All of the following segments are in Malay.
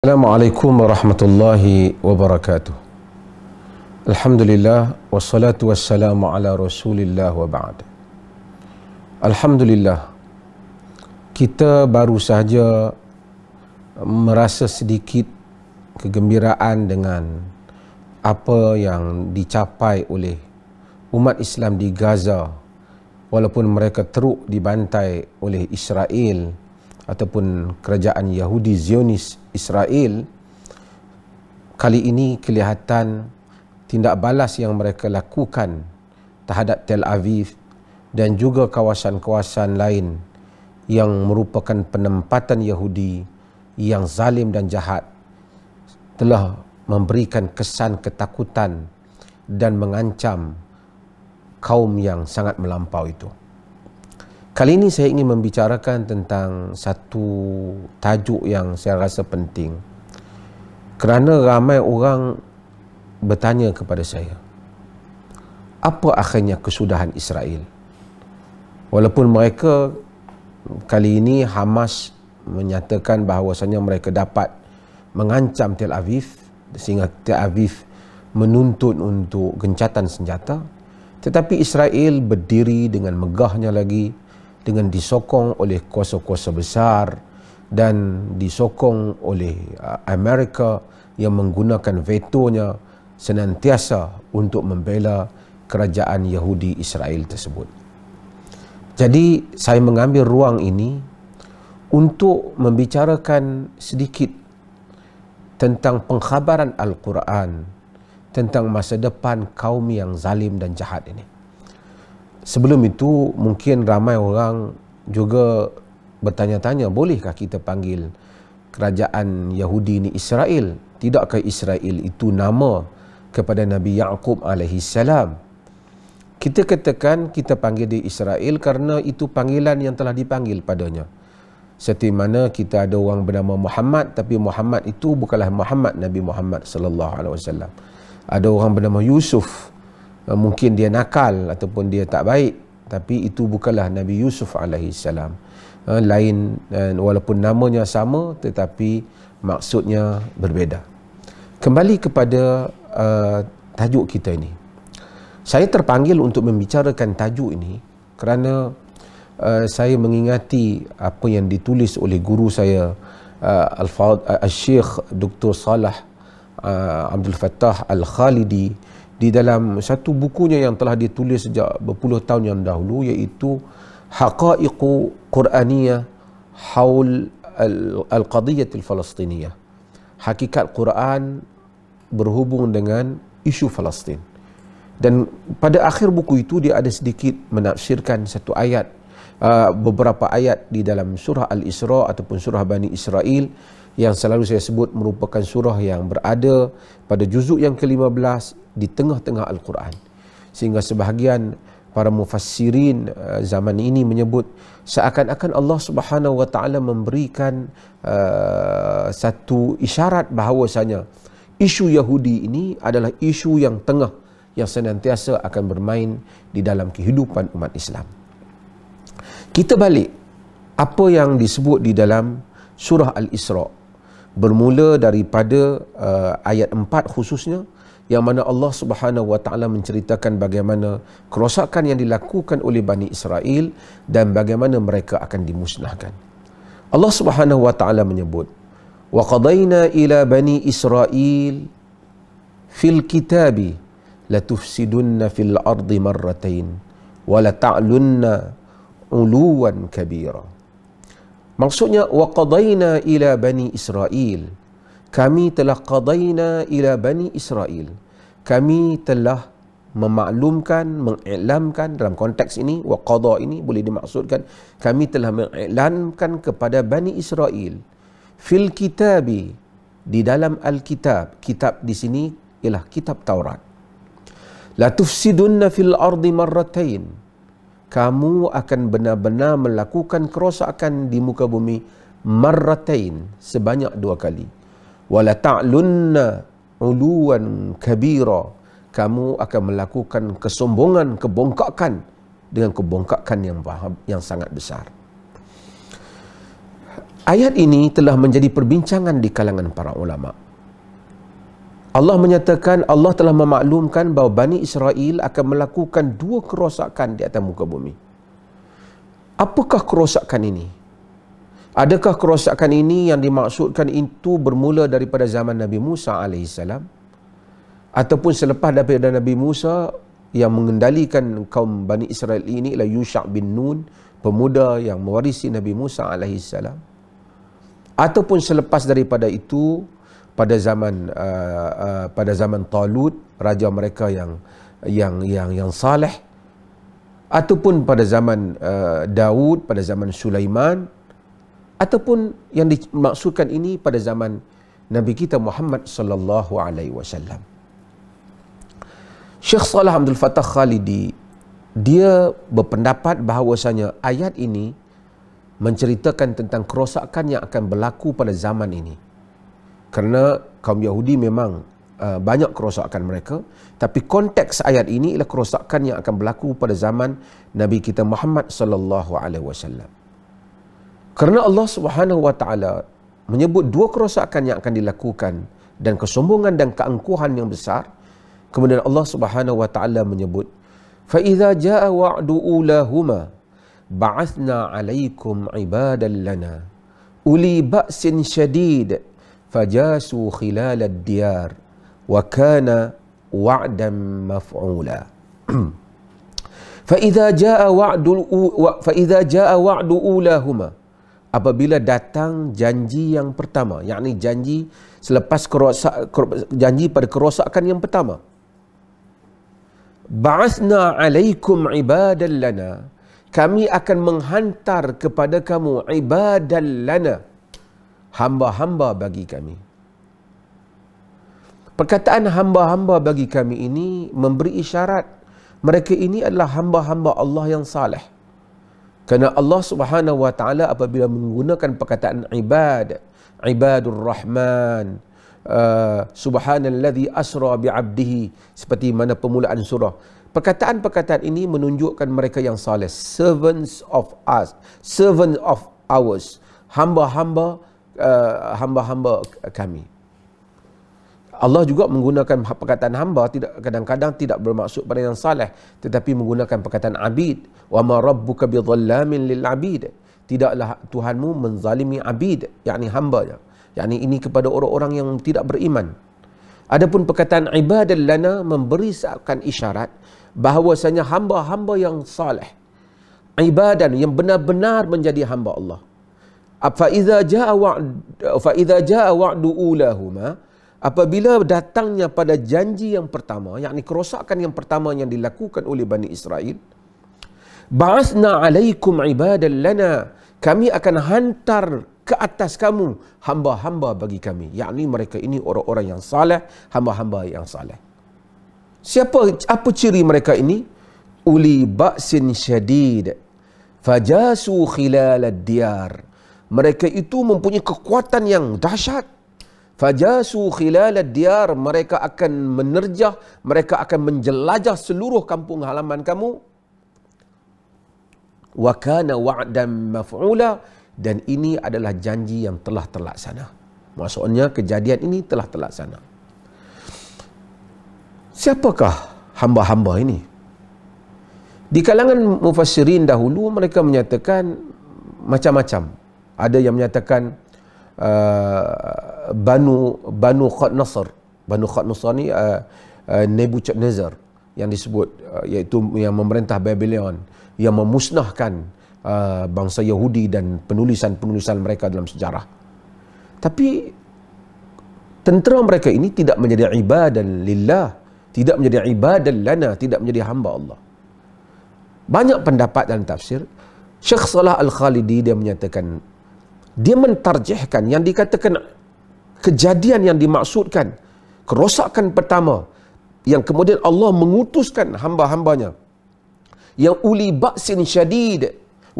Assalamualaikum warahmatullahi wabarakatuh. Alhamdulillah wassalatu wassalamu ala Rasulillah wa ba'd. Alhamdulillah. Kita baru sahaja merasa sedikit kegembiraan dengan apa yang dicapai oleh umat Islam di Gaza walaupun mereka teruk dibantai oleh Israel ataupun kerajaan Yahudi Zionis Israel kali ini kelihatan tindak balas yang mereka lakukan terhadap Tel Aviv dan juga kawasan-kawasan lain yang merupakan penempatan Yahudi yang zalim dan jahat telah memberikan kesan ketakutan dan mengancam kaum yang sangat melampau itu. Kali ini saya ingin membicarakan tentang satu tajuk yang saya rasa penting. Kerana ramai orang bertanya kepada saya, apa akhirnya kesudahan Israel? Walaupun mereka kali ini Hamas menyatakan bahawasanya mereka dapat mengancam Tel Aviv sehingga Tel Aviv menuntut untuk gencatan senjata tetapi Israel berdiri dengan megahnya lagi dengan disokong oleh kuasa-kuasa besar dan disokong oleh uh, Amerika yang menggunakan vetonya senantiasa untuk membela kerajaan Yahudi Israel tersebut. Jadi saya mengambil ruang ini untuk membicarakan sedikit tentang pengkhabaran Al-Quran tentang masa depan kaum yang zalim dan jahat ini sebelum itu mungkin ramai orang juga bertanya-tanya bolehkah kita panggil kerajaan Yahudi ini Israel tidakkah Israel itu nama kepada Nabi Yaakob alaihi salam kita katakan kita panggil dia Israel kerana itu panggilan yang telah dipanggil padanya seperti mana kita ada orang bernama Muhammad tapi Muhammad itu bukanlah Muhammad Nabi Muhammad sallallahu alaihi wasallam ada orang bernama Yusuf Uh, mungkin dia nakal ataupun dia tak baik tapi itu bukanlah Nabi Yusuf alaihissalam uh, lain walaupun namanya sama tetapi maksudnya berbeza kembali kepada uh, tajuk kita ini saya terpanggil untuk membicarakan tajuk ini kerana saya mengingati apa yang ditulis oleh guru saya uh, al-syekh uh, dr salah abdul fattah al-khalidi di dalam satu bukunya yang telah ditulis sejak berpuluh tahun yang dahulu iaitu Haqa'iqu Qur'aniyah Haul Al-Qadiyat Al-Falastiniyah Hakikat Quran berhubung dengan isu Palestin. Dan pada akhir buku itu dia ada sedikit menafsirkan satu ayat uh, beberapa ayat di dalam surah Al-Isra ataupun surah Bani Israel yang selalu saya sebut merupakan surah yang berada pada juzuk yang ke-15 di tengah-tengah Al-Quran. Sehingga sebahagian para mufassirin eh, zaman ini menyebut seakan-akan Allah Subhanahu wa taala memberikan uh, satu isyarat bahawasanya isu Yahudi ini adalah isu yang tengah yang senantiasa akan bermain di dalam kehidupan umat Islam. Kita balik apa yang disebut di dalam surah Al-Isra bermula daripada uh, ayat 4 khususnya yang mana Allah Subhanahu wa taala menceritakan bagaimana kerosakan yang dilakukan oleh Bani Israel dan bagaimana mereka akan dimusnahkan. Allah Subhanahu wa taala menyebut wa qadaina ila bani israil fil Kitab, la tufsidunna fil ardi marratain wa la ta'lunna uluwan kabira. Maksudnya wa qadaina ila bani Israel. Kami telah qadaina ila bani Israel. Kami telah memaklumkan, mengiklamkan dalam konteks ini wa qada ini boleh dimaksudkan kami telah mengiklamkan kepada bani Israel fil kitabi di dalam alkitab, kitab Kitab di sini ialah kitab Taurat. La tufsidunna fil ardi marratain kamu akan benar-benar melakukan kerosakan di muka bumi marratain sebanyak dua kali wala ta'lunna uluan kabira kamu akan melakukan kesombongan kebongkakan dengan kebongkakan yang bahab, yang sangat besar ayat ini telah menjadi perbincangan di kalangan para ulama Allah menyatakan Allah telah memaklumkan bahawa Bani Israel akan melakukan dua kerosakan di atas muka bumi. Apakah kerosakan ini? Adakah kerosakan ini yang dimaksudkan itu bermula daripada zaman Nabi Musa AS? Ataupun selepas daripada Nabi Musa yang mengendalikan kaum Bani Israel ini ialah Yusha' bin Nun, pemuda yang mewarisi Nabi Musa AS? Ataupun selepas daripada itu, pada zaman uh, uh, pada zaman Talut raja mereka yang yang yang yang saleh ataupun pada zaman uh, Daud pada zaman Sulaiman ataupun yang dimaksudkan ini pada zaman Nabi kita Muhammad sallallahu alaihi wasallam Syekh Salah Abdul Fattah Khalidi dia berpendapat bahawasanya ayat ini menceritakan tentang kerosakan yang akan berlaku pada zaman ini kerana kaum Yahudi memang uh, banyak kerosakan mereka tapi konteks ayat ini ialah kerosakan yang akan berlaku pada zaman Nabi kita Muhammad sallallahu alaihi wasallam kerana Allah Subhanahu wa taala menyebut dua kerosakan yang akan dilakukan dan kesombongan dan keangkuhan yang besar kemudian Allah Subhanahu wa taala menyebut fa iza jaa wa'du ulahuma ba'athna 'alaikum 'ibadan lana uli ba'sin syadid fajasu khilal ad-diyar wa kana wa'dan maf'ula fa jaa wa'du fa idza jaa wa'du ulahuma apabila datang janji yang pertama yakni janji selepas kerosak, janji pada kerosakan yang pertama ba'athna 'alaikum ibadan lana kami akan menghantar kepada kamu ibadan hamba-hamba bagi kami. Perkataan hamba-hamba bagi kami ini memberi isyarat mereka ini adalah hamba-hamba Allah yang saleh. Kerana Allah Subhanahu wa taala apabila menggunakan perkataan ibad, ibadur rahman, uh, subhanallazi asra bi'abdihi seperti mana permulaan surah. Perkataan-perkataan ini menunjukkan mereka yang saleh, servants of us, servants of ours, hamba-hamba Uh, hamba-hamba kami. Allah juga menggunakan perkataan hamba tidak kadang-kadang tidak bermaksud pada yang saleh tetapi menggunakan perkataan abid wa ma rabbuka bidhallamin lil abid tidaklah Tuhanmu menzalimi abid yakni hamba ya yakni ini kepada orang-orang yang tidak beriman adapun perkataan ibadan lana memberi seakan isyarat bahawasanya hamba-hamba yang saleh ibadan yang benar-benar menjadi hamba Allah فَإِذَا جَاءَ وَعْدُ فَإِذَا جَاءَ وَعْدُ أُولَاهُمَا Apabila datangnya pada janji yang pertama, yakni kerosakan yang pertama yang dilakukan oleh Bani Israel, Ba'asna alaikum ibadal lana. Kami akan hantar ke atas kamu hamba-hamba bagi kami. Yakni mereka ini orang-orang yang salah, hamba-hamba yang salah. Siapa apa ciri mereka ini? Uli ba'sin syadid. Fajasu khilal ad-diyar mereka itu mempunyai kekuatan yang dahsyat fajasu khilal ad-diyar mereka akan menerjah mereka akan menjelajah seluruh kampung halaman kamu wa kana wa'dan maf'ula dan ini adalah janji yang telah terlaksana maksudnya kejadian ini telah terlaksana siapakah hamba-hamba ini di kalangan mufassirin dahulu mereka menyatakan macam-macam ada yang menyatakan uh, Banu Banu Khat Nasr Banu Khat Nasr ni uh, uh, Nebu yang disebut uh, iaitu yang memerintah Babylon yang memusnahkan uh, bangsa Yahudi dan penulisan-penulisan mereka dalam sejarah tapi tentera mereka ini tidak menjadi ibadan lillah tidak menjadi ibadan lana tidak menjadi hamba Allah banyak pendapat dalam tafsir Syekh Salah Al-Khalidi dia menyatakan dia mentarjihkan yang dikatakan kejadian yang dimaksudkan kerosakan pertama yang kemudian Allah mengutuskan hamba-hambanya yang uli ba'sin syadid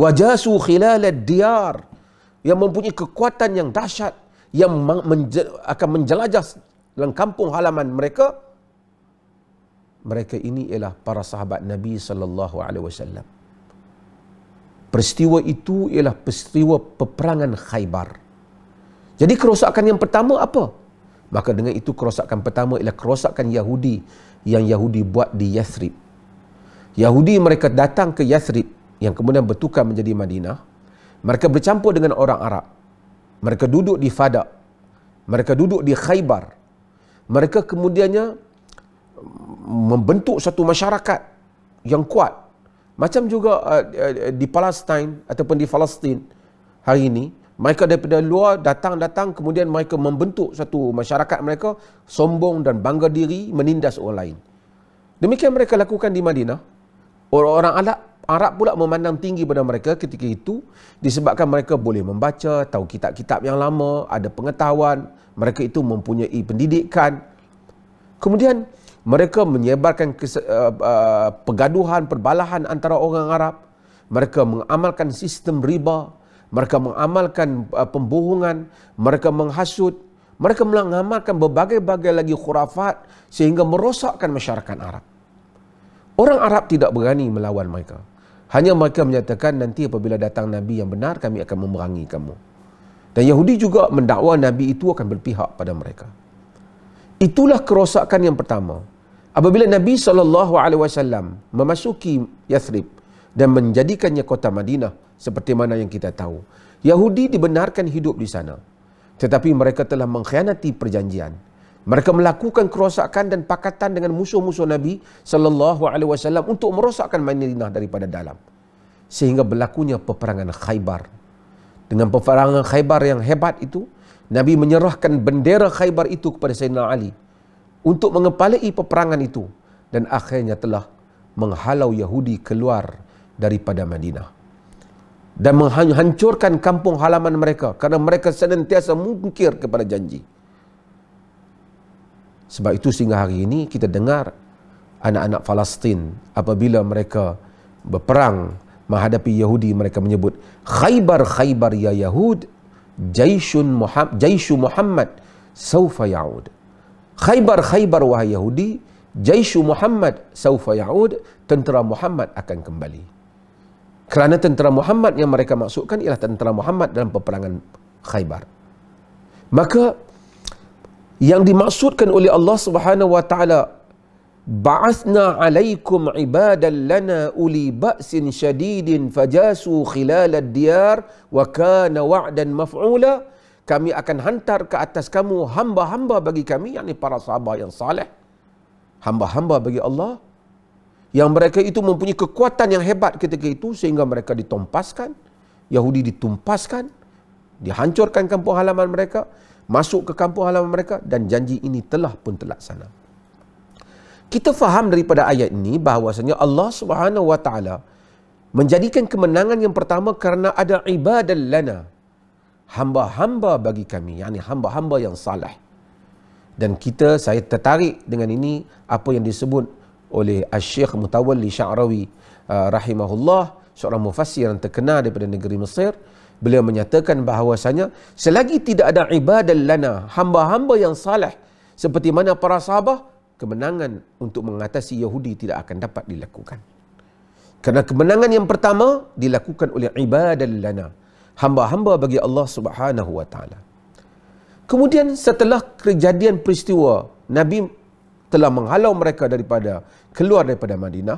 wajasu khilal diyar yang mempunyai kekuatan yang dahsyat yang menje- akan menjelajah dalam kampung halaman mereka mereka ini ialah para sahabat Nabi sallallahu alaihi wasallam Peristiwa itu ialah peristiwa peperangan Khaybar. Jadi kerosakan yang pertama apa? Maka dengan itu kerosakan pertama ialah kerosakan Yahudi yang Yahudi buat di Yathrib. Yahudi mereka datang ke Yathrib yang kemudian bertukar menjadi Madinah. Mereka bercampur dengan orang Arab. Mereka duduk di Fadak. Mereka duduk di Khaybar. Mereka kemudiannya membentuk satu masyarakat yang kuat macam juga uh, uh, di Palestine ataupun di Palestin hari ini, mereka daripada luar datang-datang kemudian mereka membentuk satu masyarakat mereka sombong dan bangga diri menindas orang lain. Demikian mereka lakukan di Madinah. Orang-orang Arab pula memandang tinggi pada mereka ketika itu disebabkan mereka boleh membaca, tahu kitab-kitab yang lama, ada pengetahuan, mereka itu mempunyai pendidikan. Kemudian mereka menyebarkan kes, uh, uh, pergaduhan, perbalahan antara orang Arab. Mereka mengamalkan sistem riba. Mereka mengamalkan uh, pembohongan. Mereka menghasut. Mereka mengamalkan berbagai-bagai lagi khurafat sehingga merosakkan masyarakat Arab. Orang Arab tidak berani melawan mereka. Hanya mereka menyatakan nanti apabila datang Nabi yang benar kami akan memerangi kamu. Dan Yahudi juga mendakwa Nabi itu akan berpihak pada mereka. Itulah kerosakan yang pertama. Apabila Nabi SAW memasuki Yathrib dan menjadikannya kota Madinah seperti mana yang kita tahu. Yahudi dibenarkan hidup di sana. Tetapi mereka telah mengkhianati perjanjian. Mereka melakukan kerosakan dan pakatan dengan musuh-musuh Nabi sallallahu alaihi wasallam untuk merosakkan Madinah daripada dalam. Sehingga berlakunya peperangan Khaybar. Dengan peperangan Khaybar yang hebat itu, Nabi menyerahkan bendera Khaybar itu kepada Sayyidina Ali untuk mengepalai peperangan itu dan akhirnya telah menghalau Yahudi keluar daripada Madinah dan menghancurkan kampung halaman mereka kerana mereka senantiasa mungkir kepada janji. Sebab itu sehingga hari ini kita dengar anak-anak Palestin apabila mereka berperang menghadapi Yahudi mereka menyebut khaybar khaybar ya Yahud jaisun Muhammad, jaisu Muhammad saufa yaud. Khaybar Khaybar wahai Yahudi, jaisu Muhammad saufa yaud, tentera Muhammad akan kembali. Kerana tentera Muhammad yang mereka maksudkan ialah tentera Muhammad dalam peperangan Khaybar. Maka yang dimaksudkan oleh Allah Subhanahu Ba'asna alaikum ibadan lana uli ba'sin syadidin fajasu khilal ad-diyar wa kana wa'dan maf'ula kami akan hantar ke atas kamu hamba-hamba bagi kami yakni para sahabat yang saleh hamba-hamba bagi Allah yang mereka itu mempunyai kekuatan yang hebat ketika itu sehingga mereka ditompaskan Yahudi ditumpaskan dihancurkan kampung halaman mereka masuk ke kampung halaman mereka dan janji ini telah pun terlaksana kita faham daripada ayat ini bahawasanya Allah Subhanahu wa taala menjadikan kemenangan yang pertama kerana ada ibadal lana hamba-hamba bagi kami yakni hamba-hamba yang salah dan kita saya tertarik dengan ini apa yang disebut oleh Asy-Syeikh Mutawalli Sya'rawi uh, rahimahullah seorang mufassir yang terkenal daripada negeri Mesir beliau menyatakan bahawasanya selagi tidak ada ibadal lana hamba-hamba yang salah seperti mana para sahabat kemenangan untuk mengatasi Yahudi tidak akan dapat dilakukan. Karena kemenangan yang pertama dilakukan oleh ibadah lana. Hamba-hamba bagi Allah subhanahu wa ta'ala. Kemudian setelah kejadian peristiwa, Nabi telah menghalau mereka daripada keluar daripada Madinah.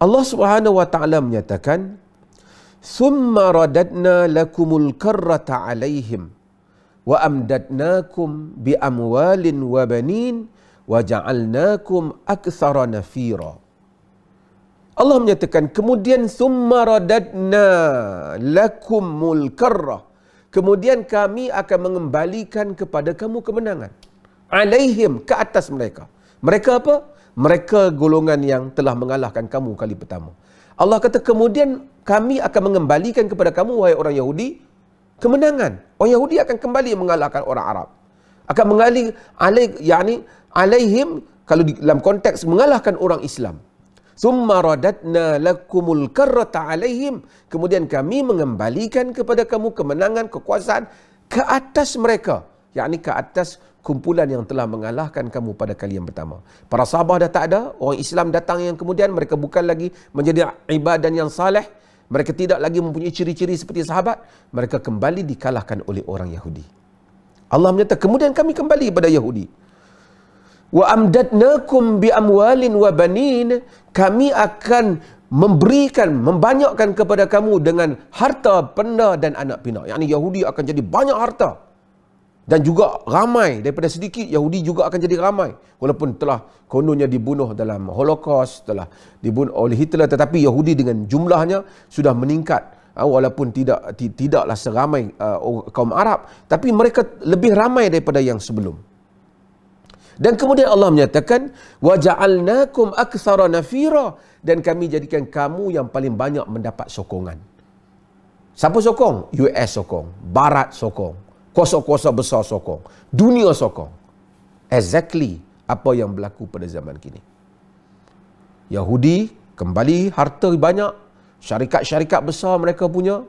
Allah subhanahu wa ta'ala menyatakan, ثُمَّ رَدَدْنَا لَكُمُ الْكَرَّةَ عَلَيْهِمْ وَأَمْدَدْنَاكُمْ بِأَمْوَالٍ وَبَنِينَ waja'alnakum aktsara nafira Allah menyatakan kemudian summa radadna lakum mulkarra kemudian kami akan mengembalikan kepada kamu kemenangan alaihim ke atas mereka mereka apa mereka golongan yang telah mengalahkan kamu kali pertama Allah kata kemudian kami akan mengembalikan kepada kamu wahai orang Yahudi kemenangan orang Yahudi akan kembali mengalahkan orang Arab akan mengalih alaih yakni alaihim kalau di dalam konteks mengalahkan orang Islam. Summa radadna lakumul karata alaihim. Kemudian kami mengembalikan kepada kamu kemenangan, kekuasaan ke atas mereka. Yang ke atas kumpulan yang telah mengalahkan kamu pada kali yang pertama. Para sahabat dah tak ada. Orang Islam datang yang kemudian mereka bukan lagi menjadi ibadan yang saleh. Mereka tidak lagi mempunyai ciri-ciri seperti sahabat. Mereka kembali dikalahkan oleh orang Yahudi. Allah menyatakan kemudian kami kembali kepada Yahudi wa amdadnakum bi amwalin wa banin kami akan memberikan membanyakkan kepada kamu dengan harta benda dan anak pinak yakni yahudi akan jadi banyak harta dan juga ramai daripada sedikit yahudi juga akan jadi ramai walaupun telah kononnya dibunuh dalam holocaust telah dibunuh oleh hitler tetapi yahudi dengan jumlahnya sudah meningkat ah, walaupun tidak tidaklah seramai ah, kaum arab tapi mereka lebih ramai daripada yang sebelum dan kemudian Allah menyatakan wa ja'alnakum aktsara nafira dan kami jadikan kamu yang paling banyak mendapat sokongan. Siapa sokong? US sokong, barat sokong, kuasa-kuasa besar sokong, dunia sokong. Exactly apa yang berlaku pada zaman kini. Yahudi kembali harta banyak, syarikat-syarikat besar mereka punya,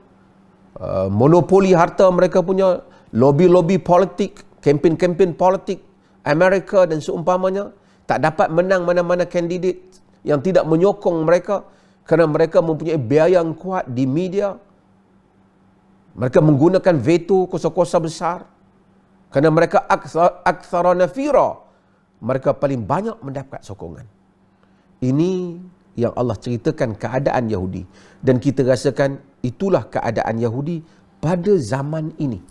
uh, monopoli harta mereka punya, lobby-lobby politik, kempen-kempen politik Amerika dan seumpamanya tak dapat menang mana-mana kandidat yang tidak menyokong mereka kerana mereka mempunyai biaya yang kuat di media. Mereka menggunakan veto kuasa-kuasa besar kerana mereka aksara nafira. Mereka paling banyak mendapat sokongan. Ini yang Allah ceritakan keadaan Yahudi. Dan kita rasakan itulah keadaan Yahudi pada zaman ini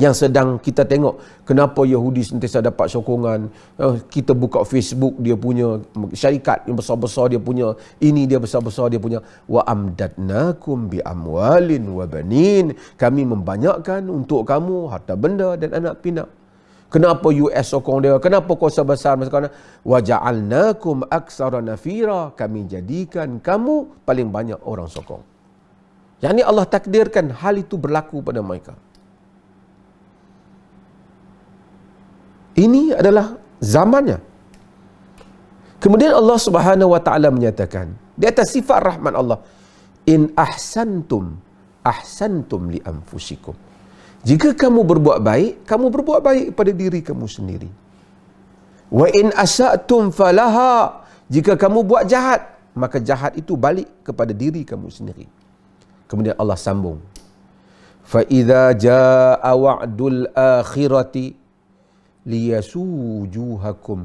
yang sedang kita tengok kenapa Yahudi sentiasa dapat sokongan eh, kita buka Facebook dia punya syarikat yang besar-besar dia punya ini dia besar-besar dia punya wa amdadnakum bi amwalin wa banin kami membanyakkan untuk kamu harta benda dan anak pinak Kenapa US sokong dia? Kenapa kuasa besar masa kena? Wa ja'alnakum aksara nafira. Kami jadikan kamu paling banyak orang sokong. Yang ini Allah takdirkan hal itu berlaku pada mereka. Ini adalah zamannya. Kemudian Allah Subhanahu wa taala menyatakan di atas sifat rahmat Allah, in ahsantum ahsantum li anfusikum. Jika kamu berbuat baik, kamu berbuat baik pada diri kamu sendiri. Wa in asa'tum falaha. Jika kamu buat jahat, maka jahat itu balik kepada diri kamu sendiri. Kemudian Allah sambung. Fa idza jaa wa'dul akhirati liyasujuhakum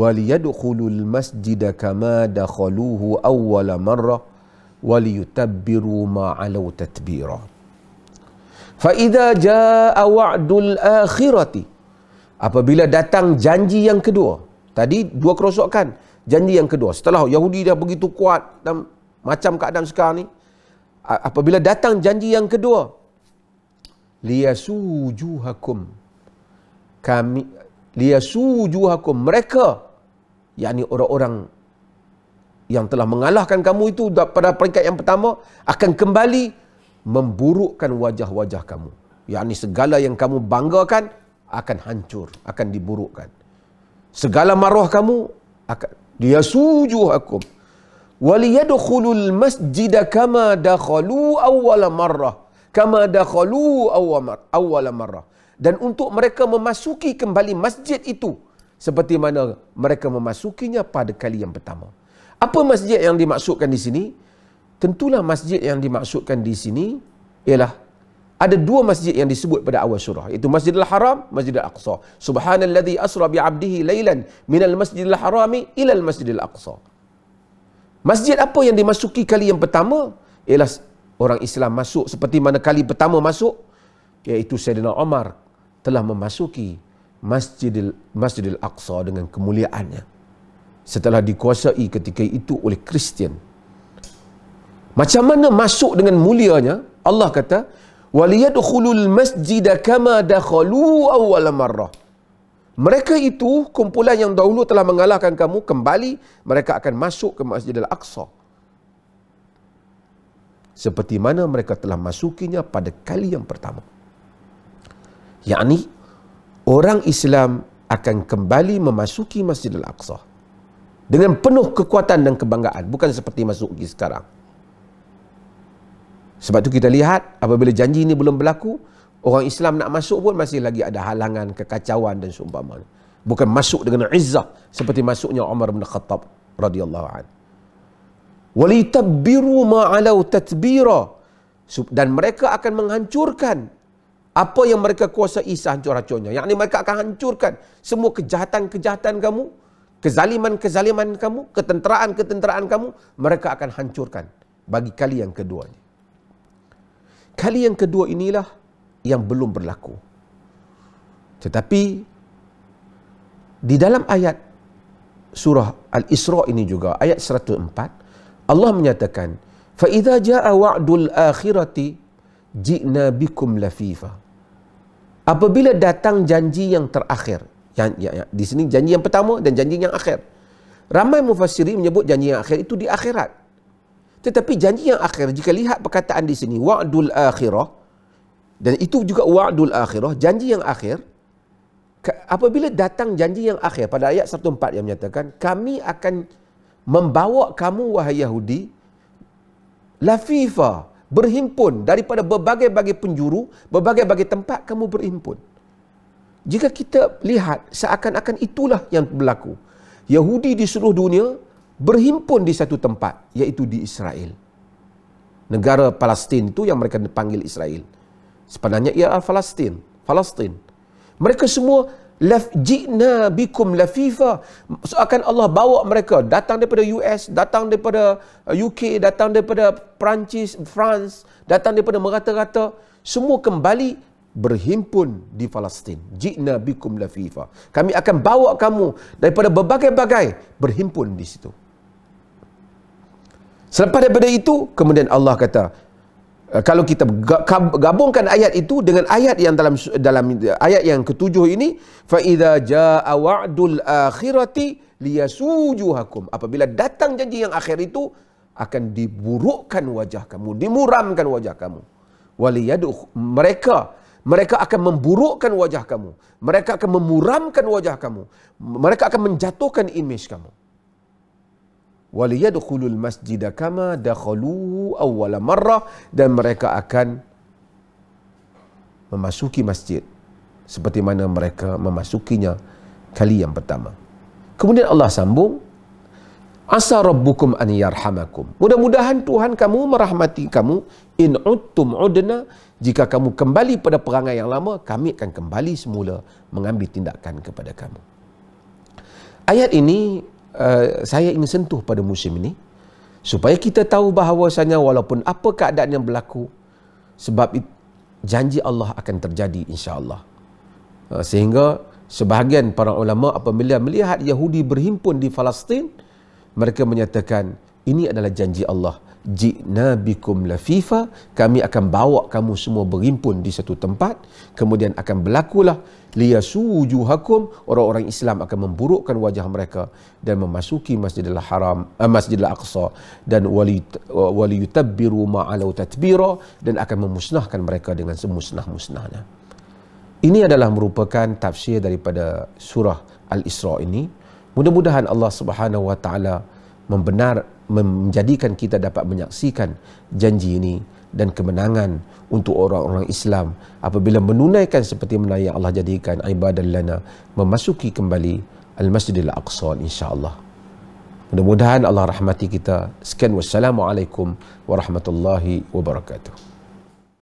waliyadkhulul masjida kama dakhaluhu awwala marra waliyutabbiru ma alaw tatbira fa idza jaa wa'dul akhirati apabila datang janji yang kedua tadi dua kerosakan janji yang kedua setelah yahudi dah begitu kuat dan macam keadaan sekarang ni apabila datang janji yang kedua liyasujuhakum kami liyasujuhakum mereka yakni orang-orang yang telah mengalahkan kamu itu pada peringkat yang pertama akan kembali memburukkan wajah-wajah kamu yakni segala yang kamu banggakan akan hancur akan diburukkan segala maruah kamu akan dia aku. liyasujuhakum waliyadkhulul masjid kama dakhalu awwal marrah kama dakhalu awwal marrah dan untuk mereka memasuki kembali masjid itu seperti mana mereka memasukinya pada kali yang pertama. Apa masjid yang dimaksudkan di sini? Tentulah masjid yang dimaksudkan di sini ialah ada dua masjid yang disebut pada awal surah. Itu Masjidil Haram, Masjidil Aqsa. Subhanalladzi asra bi 'abdihi lailan minal Masjidil Harami ila al Masjidil Aqsa. Masjid apa yang dimasuki kali yang pertama? Ialah orang Islam masuk seperti mana kali pertama masuk iaitu Sayyidina Omar telah memasuki Masjidil, Masjidil Aqsa dengan kemuliaannya setelah dikuasai ketika itu oleh Kristian. Macam mana masuk dengan mulianya? Allah kata, "Waliyadkhulul masjid kama dakhalu awwal marrah." Mereka itu kumpulan yang dahulu telah mengalahkan kamu kembali mereka akan masuk ke Masjidil Aqsa. Seperti mana mereka telah masukinya pada kali yang pertama yakni orang Islam akan kembali memasuki Masjidil Aqsa dengan penuh kekuatan dan kebanggaan bukan seperti masuk pergi sekarang sebab tu kita lihat apabila janji ini belum berlaku orang Islam nak masuk pun masih lagi ada halangan kekacauan dan seumpama bukan masuk dengan izah seperti masuknya Umar bin Khattab radhiyallahu an walitabbiru ma'alau tatbira dan mereka akan menghancurkan apa yang mereka kuasa sah hancur-hancurnya. Yang ini mereka akan hancurkan semua kejahatan-kejahatan kamu. Kezaliman-kezaliman kamu. Ketenteraan-ketenteraan kamu. Mereka akan hancurkan. Bagi kali yang kedua. Kali yang kedua inilah yang belum berlaku. Tetapi di dalam ayat surah Al-Isra ini juga ayat 104 Allah menyatakan fa idza jaa wa'dul akhirati ji'na bikum lafifa apabila datang janji yang terakhir yang, ya, ya, di sini janji yang pertama dan janji yang akhir ramai mufassiri menyebut janji yang akhir itu di akhirat tetapi janji yang akhir jika lihat perkataan di sini wa'dul akhirah dan itu juga wa'dul akhirah janji yang akhir apabila datang janji yang akhir pada ayat 104 yang menyatakan kami akan membawa kamu wahai Yahudi lafifah berhimpun daripada berbagai-bagai penjuru, berbagai-bagai tempat kamu berhimpun. Jika kita lihat seakan-akan itulah yang berlaku. Yahudi di seluruh dunia berhimpun di satu tempat iaitu di Israel. Negara Palestin itu yang mereka panggil Israel. Sebenarnya ia Palestin, Palestin. Mereka semua Ji'na bikum lafifa seakan Allah bawa mereka datang daripada US datang daripada UK uh, datang daripada Perancis France datang daripada merata-rata semua kembali berhimpun di Palestin jina bikum lafifa kami akan bawa kamu daripada berbagai-bagai berhimpun di situ selepas daripada itu kemudian Allah kata Eh, kalau kita gabungkan ayat itu dengan ayat yang dalam dalam ayat yang ketujuh ini fa idza jaa wa'dul akhirati liyasujuhakum apabila datang janji yang akhir itu akan diburukkan wajah kamu dimuramkan wajah kamu waliyaduh mereka mereka akan memburukkan wajah kamu mereka akan memuramkan wajah kamu mereka akan menjatuhkan imej kamu waliyadkhulul masjida kama dakhaluhu awwal marrah dan mereka akan memasuki masjid seperti mana mereka memasukinya kali yang pertama. Kemudian Allah sambung Asa rabbukum an yarhamakum. Mudah-mudahan Tuhan kamu merahmati kamu in uttum udna jika kamu kembali pada perangai yang lama kami akan kembali semula mengambil tindakan kepada kamu. Ayat ini Eh, saya ingin sentuh pada musim ini supaya kita tahu bahawasanya walaupun apa keadaan yang berlaku sebab it, janji Allah akan terjadi insya-Allah. Uh, sehingga sebahagian para ulama apabila melihat Yahudi berhimpun di Palestin mereka menyatakan ini adalah janji Allah jina bikum lafifa kami akan bawa kamu semua berimpun di satu tempat kemudian akan berlakulah liyasujuhakum orang-orang Islam akan memburukkan wajah mereka dan memasuki Masjidil Haram uh, Masjidil Aqsa dan wali wali yutabbiru ma'alau tatbira dan akan memusnahkan mereka dengan semusnah-musnahnya ini adalah merupakan tafsir daripada surah Al-Isra ini. Mudah-mudahan Allah Subhanahu wa taala membenar menjadikan kita dapat menyaksikan janji ini dan kemenangan untuk orang-orang Islam apabila menunaikan seperti mana yang Allah jadikan ibadah lana memasuki kembali Al-Masjidil Aqsa insya-Allah. Mudah-mudahan Allah rahmati kita. Sekian wassalamualaikum warahmatullahi wabarakatuh.